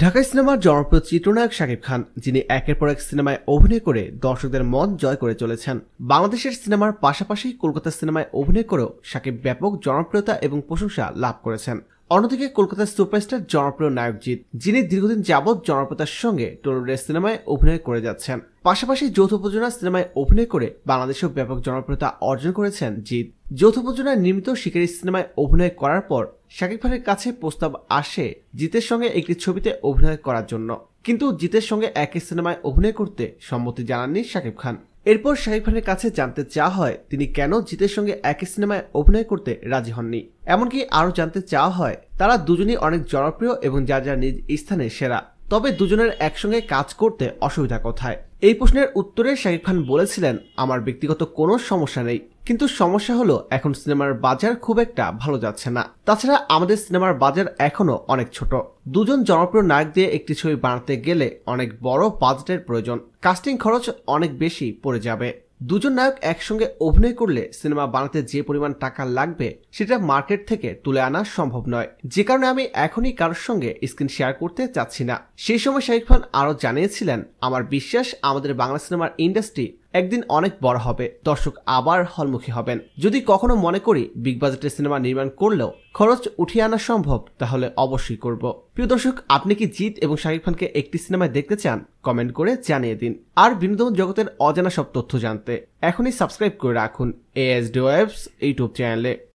ঢাকাই সিনেমার জনপ্রিয় চিত্রনায়ক শাকিব খান যিনি একের পর এক সিনেমায় অভিনয় করে দর্শকদের মন জয় করে চলেছেন বাংলাদেশের সিনেমার পাশাপাশি কলকাতা সিনেমায় অভিনয় করেও শাকিব ব্যাপক জনপ্রিয়তা এবং প্রশংসা লাভ করেছেন অন্যদিকে কলকাতার সুপারস্টার জনপ্রিয় নায়ক জিৎ যিনি দীর্ঘদিন যাবৎ জনপ্রিয়তার সঙ্গে টলিউডের সিনেমায় অভিনয় করে যাচ্ছেন পাশাপাশি যৌথ প্রযোজনা সিনেমায় অভিনয় করে বাংলাদেশেও ব্যাপক জনপ্রিয়তা অর্জন করেছেন জিৎ যৌথ প্রযোজনায় নির্মিত শিকারী সিনেমায় অভিনয় করার পর শাকিব খানের কাছে প্রস্তাব আসে জিতের সঙ্গে একটি ছবিতে অভিনয় করার জন্য কিন্তু জিতের সঙ্গে একই সিনেমায় অভিনয় করতে সম্মতি জানাননি শাকিব খান এরপর শাহিব খানের কাছে জানতে চাওয়া হয় তিনি কেন জিতের সঙ্গে একই সিনেমায় অভিনয় করতে রাজি হননি এমনকি আরও জানতে চাওয়া হয় তারা দুজনই অনেক জনপ্রিয় এবং যার যার নিজ স্থানে সেরা তবে দুজনের একসঙ্গে কাজ করতে অসুবিধা কোথায় এই প্রশ্নের উত্তরে শাকিব খান বলেছিলেন আমার ব্যক্তিগত কোনো সমস্যা নেই কিন্তু সমস্যা হলো এখন সিনেমার বাজার খুব একটা ভালো যাচ্ছে না তাছাড়া আমাদের সিনেমার বাজার এখনও অনেক ছোট দুজন জনপ্রিয় নায়ক দিয়ে একটি ছবি বানাতে গেলে অনেক বড় বাজেটের প্রয়োজন কাস্টিং খরচ অনেক বেশি পড়ে যাবে দুজন নায়ক একসঙ্গে অভিনয় করলে সিনেমা বানাতে যে পরিমাণ টাকা লাগবে সেটা মার্কেট থেকে তুলে আনা সম্ভব নয় যে কারণে আমি এখনই কারোর সঙ্গে স্ক্রিন শেয়ার করতে চাচ্ছি না সেই সময় শাহিদ খান আরও জানিয়েছিলেন আমার বিশ্বাস আমাদের বাংলা সিনেমার ইন্ডাস্ট্রি একদিন অনেক বড় হবে দর্শক আবার হলমুখী হবেন যদি কখনো মনে করি বিগ বাজেটের সিনেমা নির্মাণ করলেও খরচ উঠিয়ে আনা সম্ভব তাহলে অবশ্যই করব প্রিয় দর্শক আপনি কি জিৎ এবং শাকিব খানকে একটি সিনেমায় দেখতে চান কমেন্ট করে জানিয়ে দিন আর বিনোদন জগতের অজানা সব তথ্য জানতে এখনই সাবস্ক্রাইব করে রাখুন এএসডি ডিওয়েবস ইউটিউব চ্যানেলে